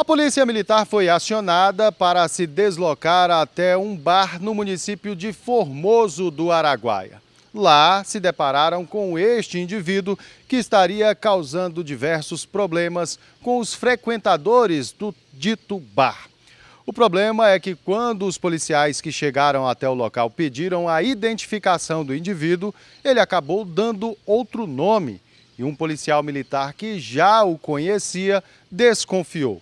A polícia militar foi acionada para se deslocar até um bar no município de Formoso do Araguaia. Lá se depararam com este indivíduo que estaria causando diversos problemas com os frequentadores do dito bar. O problema é que quando os policiais que chegaram até o local pediram a identificação do indivíduo, ele acabou dando outro nome e um policial militar que já o conhecia desconfiou.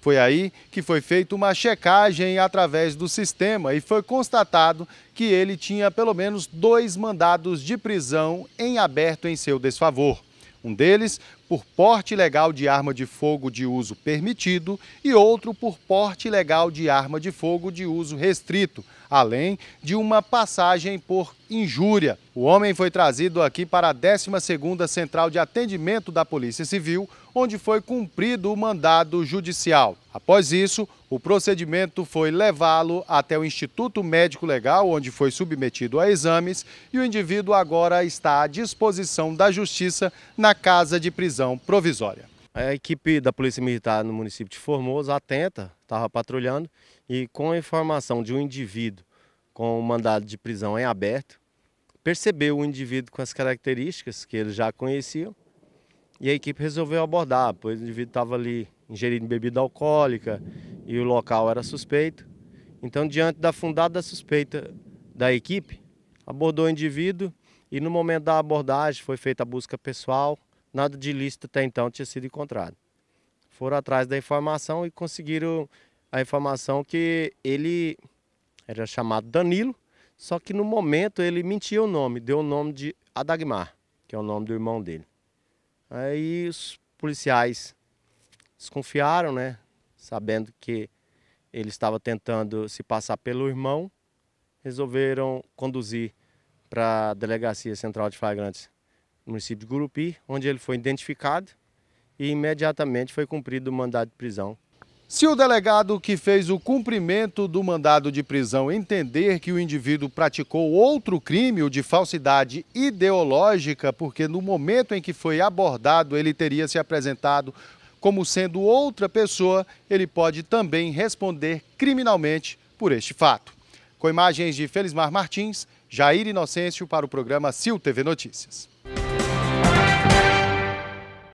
Foi aí que foi feita uma checagem através do sistema e foi constatado que ele tinha pelo menos dois mandados de prisão em aberto em seu desfavor. Um deles por porte ilegal de arma de fogo de uso permitido e outro por porte ilegal de arma de fogo de uso restrito, além de uma passagem por injúria. O homem foi trazido aqui para a 12ª Central de Atendimento da Polícia Civil, onde foi cumprido o mandado judicial. Após isso, o procedimento foi levá-lo até o Instituto Médico Legal, onde foi submetido a exames, e o indivíduo agora está à disposição da Justiça na Casa de Prisão prisão provisória. A equipe da Polícia Militar no município de Formoso, atenta, estava patrulhando e com a informação de um indivíduo com o mandado de prisão em aberto, percebeu o indivíduo com as características que eles já conheciam e a equipe resolveu abordar, pois o indivíduo estava ali ingerindo bebida alcoólica e o local era suspeito. Então, diante da fundada suspeita da equipe, abordou o indivíduo e no momento da abordagem foi feita a busca pessoal, Nada de ilícito até então tinha sido encontrado. Foram atrás da informação e conseguiram a informação que ele era chamado Danilo, só que no momento ele mentiu o nome, deu o nome de Adagmar, que é o nome do irmão dele. Aí os policiais desconfiaram, né? Sabendo que ele estava tentando se passar pelo irmão, resolveram conduzir para a Delegacia Central de Flagrantes no município de Gurupi, onde ele foi identificado e imediatamente foi cumprido o mandado de prisão. Se o delegado que fez o cumprimento do mandado de prisão entender que o indivíduo praticou outro crime, o de falsidade ideológica, porque no momento em que foi abordado ele teria se apresentado como sendo outra pessoa, ele pode também responder criminalmente por este fato. Com imagens de Felismar Martins, Jair Inocêncio para o programa Sil TV Notícias.